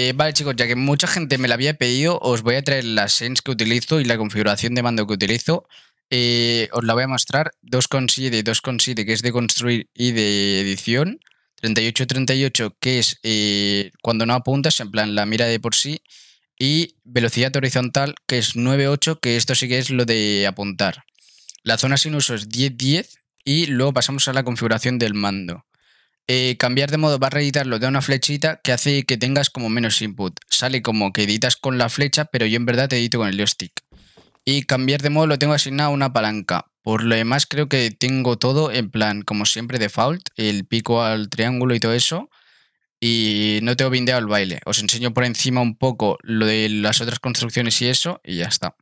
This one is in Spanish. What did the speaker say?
Eh, vale chicos, ya que mucha gente me la había pedido, os voy a traer las SENS que utilizo y la configuración de mando que utilizo. Eh, os la voy a mostrar, 2.7, 2.7 que es de construir y de edición, 38 que es eh, cuando no apuntas, en plan la mira de por sí, y velocidad horizontal que es 9.8 que esto sí que es lo de apuntar. La zona sin uso es 10.10 10, y luego pasamos a la configuración del mando. Eh, cambiar de modo va a reeditarlo, de una flechita que hace que tengas como menos input. Sale como que editas con la flecha, pero yo en verdad te edito con el joystick. Y cambiar de modo lo tengo asignado a una palanca. Por lo demás creo que tengo todo en plan, como siempre, default, el pico al triángulo y todo eso. Y no tengo bindeado el baile. Os enseño por encima un poco lo de las otras construcciones y eso, y ya está.